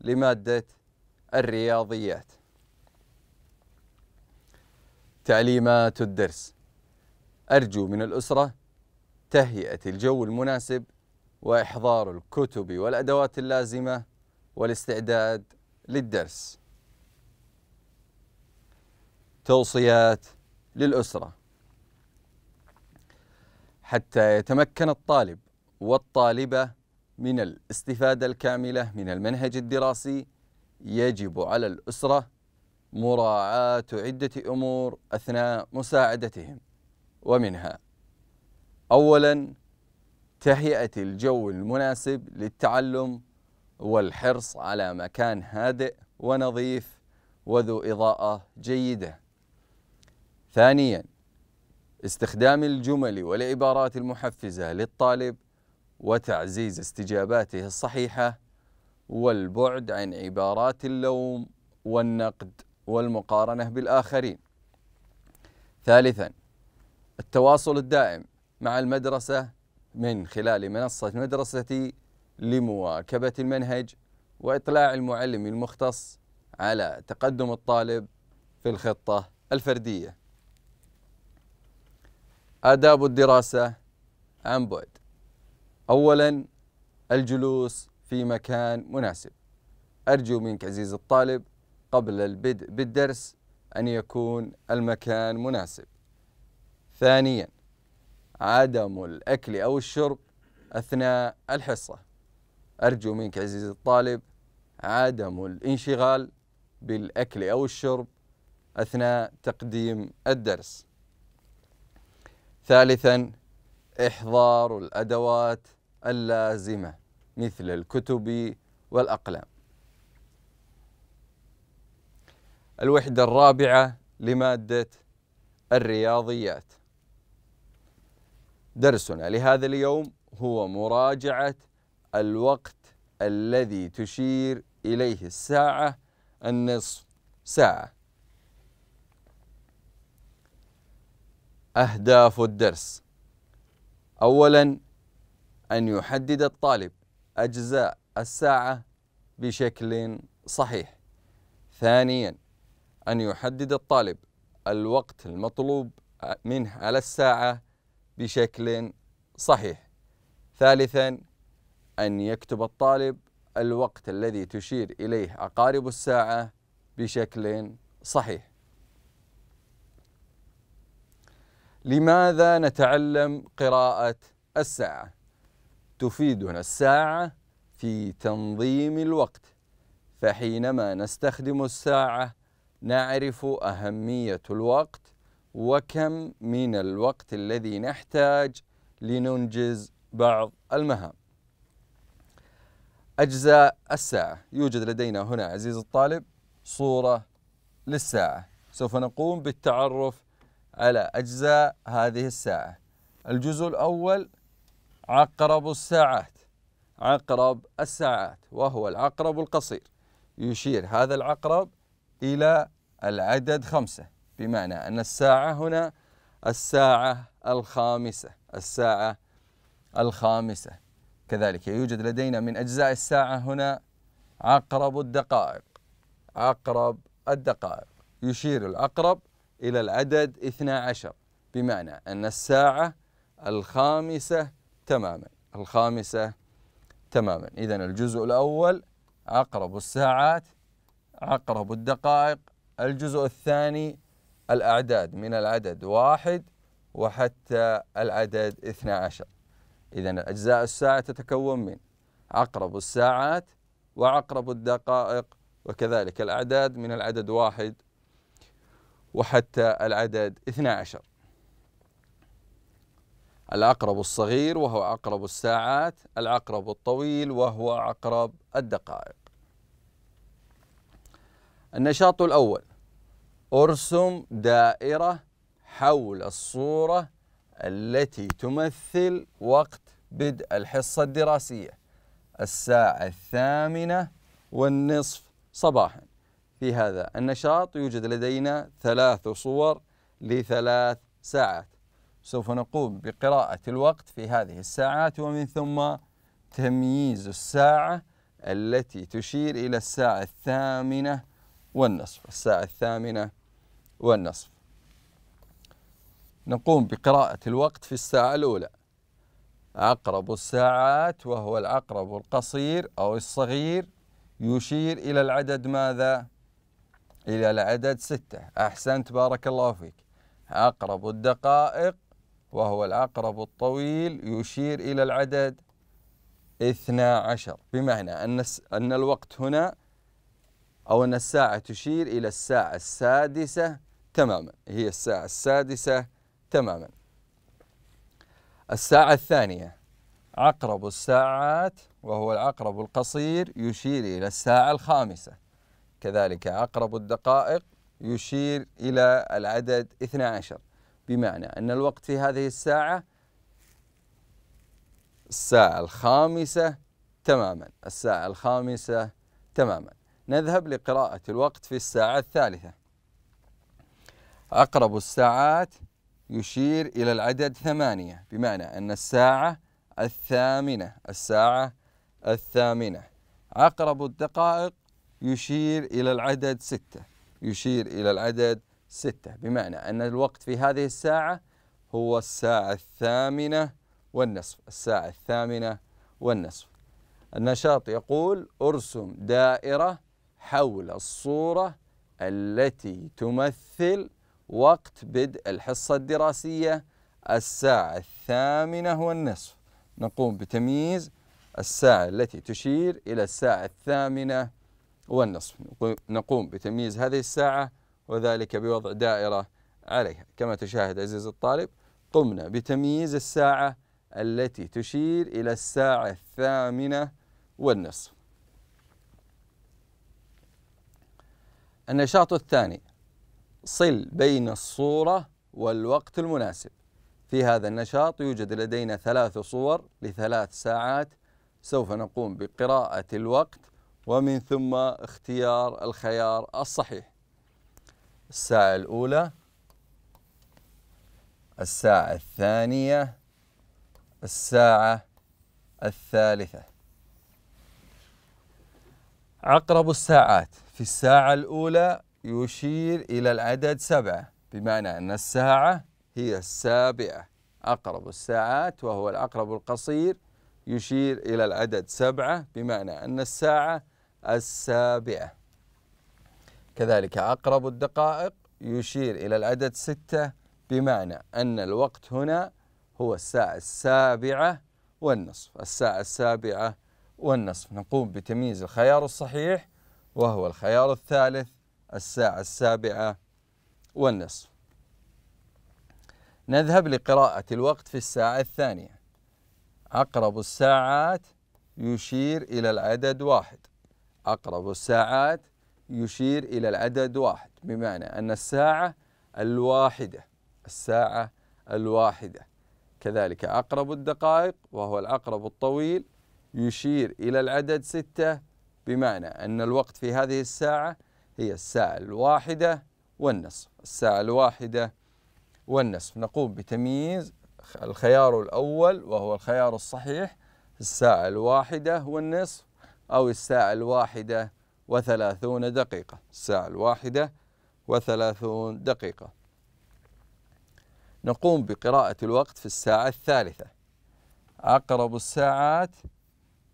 لمادة الرياضيات تعليمات الدرس أرجو من الأسرة تهيئة الجو المناسب وإحضار الكتب والأدوات اللازمة والاستعداد للدرس توصيات للأسرة حتى يتمكن الطالب والطالبة من الاستفادة الكاملة من المنهج الدراسي يجب على الأسرة مراعاة عدة أمور أثناء مساعدتهم ومنها أولا تهيئة الجو المناسب للتعلم والحرص على مكان هادئ ونظيف وذو إضاءة جيدة ثانيا استخدام الجمل والعبارات المحفزة للطالب وتعزيز استجاباته الصحيحه والبعد عن عبارات اللوم والنقد والمقارنه بالاخرين ثالثا التواصل الدائم مع المدرسه من خلال منصه مدرستي لمواكبه المنهج واطلاع المعلم المختص على تقدم الطالب في الخطه الفرديه آداب الدراسة عن بعد أولا الجلوس في مكان مناسب أرجو منك عزيزي الطالب قبل البدء بالدرس أن يكون المكان مناسب ثانيا عدم الأكل أو الشرب أثناء الحصة أرجو منك عزيزي الطالب عدم الانشغال بالأكل أو الشرب أثناء تقديم الدرس ثالثا إحضار الأدوات اللازمة مثل الكتب والأقلام الوحدة الرابعة لمادة الرياضيات درسنا لهذا اليوم هو مراجعة الوقت الذي تشير إليه الساعة النصف ساعة أهداف الدرس أولاً أن يحدد الطالب أجزاء الساعة بشكل صحيح ثانيا أن يحدد الطالب الوقت المطلوب منه على الساعة بشكل صحيح ثالثا أن يكتب الطالب الوقت الذي تشير إليه عقارب الساعة بشكل صحيح لماذا نتعلم قراءة الساعة؟ تفيدنا الساعة في تنظيم الوقت فحينما نستخدم الساعة نعرف أهمية الوقت وكم من الوقت الذي نحتاج لننجز بعض المهام أجزاء الساعة يوجد لدينا هنا عزيز الطالب صورة للساعة سوف نقوم بالتعرف على أجزاء هذه الساعة الجزء الأول عقرب الساعات عقرب الساعات وهو العقرب القصير يشير هذا العقرب إلى العدد خمسة بمعنى أن الساعة هنا الساعة الخامسة الساعة الخامسة كذلك يوجد لدينا من أجزاء الساعة هنا عقرب الدقائق عقرب الدقائق يشير العقرب إلى العدد 12 بمعنى أن الساعة الخامسة تماما الخامسة تماما إذا الجزء الأول عقرب الساعات عقرب الدقائق الجزء الثاني الأعداد من العدد واحد وحتى العدد 12 إذا أجزاء الساعة تتكون من عقرب الساعات وعقرب الدقائق وكذلك الأعداد من العدد واحد وحتى العدد 12 العقرب الصغير وهو عقرب الساعات العقرب الطويل وهو عقرب الدقائق النشاط الأول ارسم دائرة حول الصورة التي تمثل وقت بدء الحصة الدراسية الساعة الثامنة والنصف صباحا في هذا النشاط يوجد لدينا ثلاث صور لثلاث ساعات سوف نقوم بقراءة الوقت في هذه الساعات ومن ثم تمييز الساعة التي تشير إلى الساعة الثامنة والنصف الساعة الثامنة والنصف نقوم بقراءة الوقت في الساعة الأولى عقرب الساعات وهو العقرب القصير أو الصغير يشير إلى العدد ماذا؟ إلى العدد ستة أحسنت بارك الله فيك عقرب الدقائق وهو العقرب الطويل يشير إلى العدد اثنا عشر بمعنى أن أن الوقت هنا أو أن الساعة تشير إلى الساعة السادسة تماما هي الساعة السادسة تماما الساعة الثانية عقرب الساعات وهو العقرب القصير يشير إلى الساعة الخامسة كذلك عقرب الدقائق يشير إلى العدد 12 بمعنى أن الوقت في هذه الساعة الساعة الخامسة تماما الساعة الخامسة تماما نذهب لقراءة الوقت في الساعة الثالثة أقرب الساعات يشير إلى العدد ثمانية بمعنى أن الساعة الثامنة الساعة الثامنة عقرب الدقائق يشير إلى العدد ستة يشير إلى العدد ستة بمعنى أن الوقت في هذه الساعة هو الساعة الثامنة والنصف الساعة الثامنة والنصف النشاط يقول ارسم دائرة حول الصورة التي تمثل وقت بدء الحصة الدراسية الساعة الثامنة والنصف نقوم بتمييز الساعة التي تشير إلى الساعة الثامنة والنصف نقوم بتمييز هذه الساعة وذلك بوضع دائرة عليها كما تشاهد عزيز الطالب قمنا بتمييز الساعة التي تشير إلى الساعة الثامنة والنصف النشاط الثاني صل بين الصورة والوقت المناسب في هذا النشاط يوجد لدينا ثلاث صور لثلاث ساعات سوف نقوم بقراءة الوقت ومن ثم اختيار الخيار الصحيح الساعة الأولى الساعة الثانية الساعة الثالثة عقرب الساعات في الساعة الأولى يشير إلى العدد سبعة بمعنى أن الساعة هي السابعة أقرب الساعات وهو الأقرب القصير يشير إلى العدد سبعة بمعنى أن الساعة السابعة كذلك أقرب الدقائق يشير إلى العدد ستة بمعنى أن الوقت هنا هو الساعة السابعة والنصف الساعة السابعة والنصف نقوم بتمييز الخيار الصحيح وهو الخيار الثالث الساعة السابعة والنصف نذهب لقراءة الوقت في الساعة الثانية أقرب الساعات يشير إلى العدد واحد أقرب الساعات يشير إلى العدد واحد بمعنى أن الساعة الواحدة الساعة الواحدة كذلك أقرب الدقائق وهو الأقرب الطويل يشير إلى العدد ستة بمعنى أن الوقت في هذه الساعة هي الساعة الواحدة والنصف الساعة الواحدة والنصف نقوم بتمييز الخيار الأول وهو الخيار الصحيح الساعة الواحدة والنصف أو الساعة الواحدة وثلاثون دقيقة الساعة الواحدة وثلاثون دقيقة نقوم بقراءة الوقت في الساعة الثالثة أقرب الساعات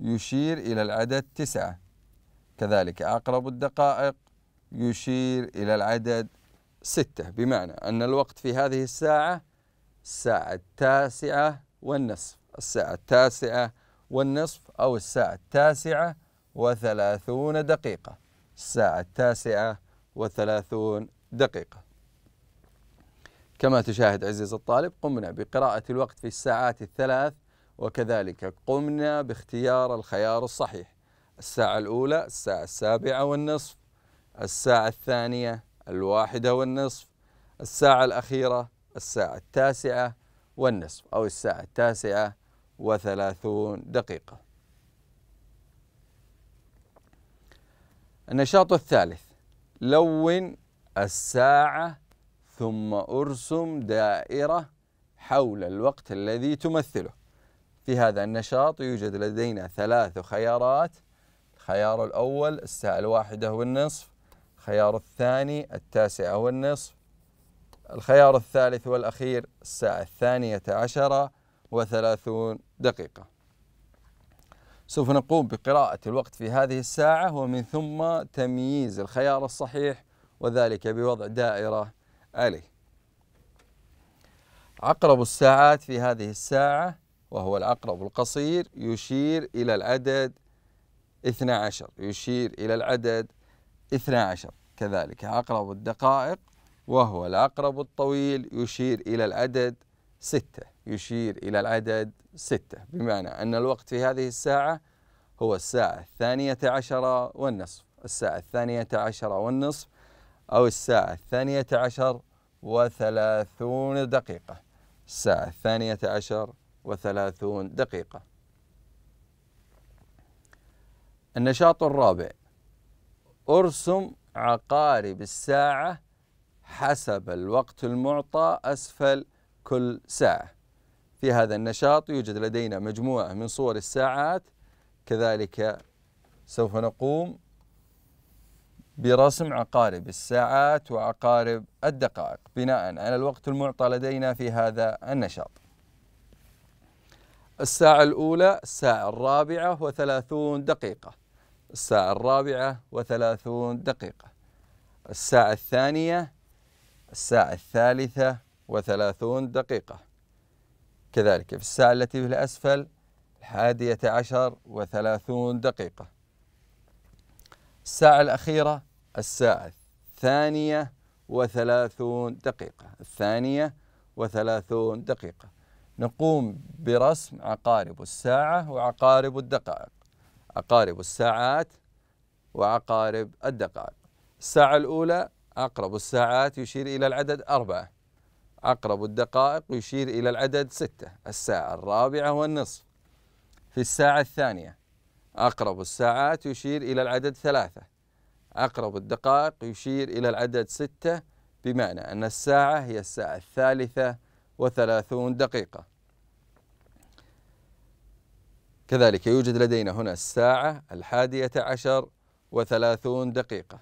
يشير إلى العدد تسعة كذلك أقرب الدقائق يشير إلى العدد ستة بمعنى أن الوقت في هذه الساعة الساعة التاسعة والنصف الساعة التاسعة والنصف أو الساعة التاسعة وثلاثون دقيقة الساعة التاسعة وثلاثون دقيقة كما تشاهد عزيز الطالب قمنا بقراءة الوقت في الساعات الثلاث وكذلك قمنا باختيار الخيار الصحيح الساعة الأولى الساعة السابعة والنصف الساعة الثانية الواحدة والنصف الساعة الأخيرة الساعة التاسعة والنصف أو الساعة التاسعة وثلاثون دقيقة النشاط الثالث لون الساعة ثم ارسم دائرة حول الوقت الذي تمثله في هذا النشاط يوجد لدينا ثلاث خيارات الخيار الأول الساعة الواحدة والنصف الخيار الثاني التاسعة والنصف الخيار الثالث والأخير الساعة الثانية عشرة وثلاثون دقيقة سوف نقوم بقراءة الوقت في هذه الساعة ومن ثم تمييز الخيار الصحيح وذلك بوضع دائرة عليه عقرب الساعات في هذه الساعة وهو العقرب القصير يشير إلى العدد 12 يشير إلى العدد 12 كذلك عقرب الدقائق وهو العقرب الطويل يشير إلى العدد ستة يشير إلى العدد ستة بمعنى أن الوقت في هذه الساعة هو الساعة الثانية عشرة والنصف الساعة الثانية عشرة والنصف أو الساعة الثانية عشر وثلاثون دقيقة الساعة الثانية عشر وثلاثون دقيقة النشاط الرابع ارسم عقارب الساعة حسب الوقت المعطى أسفل كل ساعة في هذا النشاط يوجد لدينا مجموعة من صور الساعات كذلك سوف نقوم برسم عقارب الساعات وعقارب الدقائق بناء على الوقت المعطى لدينا في هذا النشاط الساعة الأولى الساعة الرابعة وثلاثون دقيقة الساعة الرابعة وثلاثون دقيقة الساعة الثانية الساعة الثالثة وثلاثون دقيقة كذلك في الساعة التي في الأسفل الحادية عشر وثلاثون دقيقة الساعة الأخيرة الساعة الثانية وثلاثون دقيقة الثانية وثلاثون دقيقة نقوم برسم عقارب الساعة وعقارب الدقائق عقارب الساعات وعقارب الدقائق الساعة الأولى أقرب الساعات يشير إلى العدد أربعة عقرب الدقائق يشير إلى العدد ستة الساعة الرابعة والنصف في الساعة الثانية أقرب الساعات يشير إلى العدد ثلاثة أقرب الدقائق يشير إلى العدد ستة بمعنى أن الساعة هي الساعة الثالثة وثلاثون دقيقة كذلك يوجد لدينا هنا الساعة الحادية عشر وثلاثون دقيقة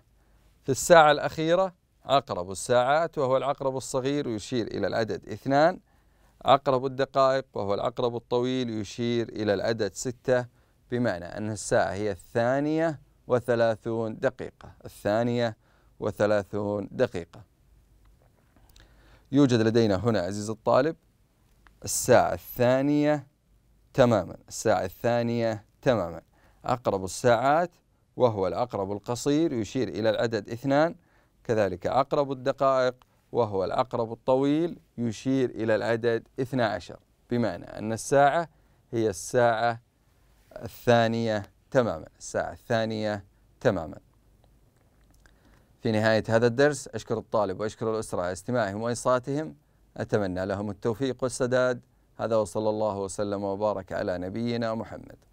في الساعة الأخيرة عقرب الساعات وهو العقرب الصغير يشير إلى العدد اثنان عقرب الدقائق وهو العقرب الطويل يشير إلى العدد ستة بمعنى أن الساعة هي الثانية وثلاثون دقيقة الثانية وثلاثون دقيقة يوجد لدينا هنا عزيز الطالب الساعة الثانية تماما الساعة الثانية تماما أقرب الساعات وهو الأقرب القصير يشير إلى العدد اثنان كذلك أقرب الدقائق وهو الأقرب الطويل يشير إلى العدد 12 بمعنى أن الساعة هي الساعة الثانية تماما الساعة الثانية تماما في نهاية هذا الدرس أشكر الطالب وأشكر الأسرة على استماعهم وإنصاتهم أتمنى لهم التوفيق والسداد هذا وصلى الله وسلم وبارك على نبينا محمد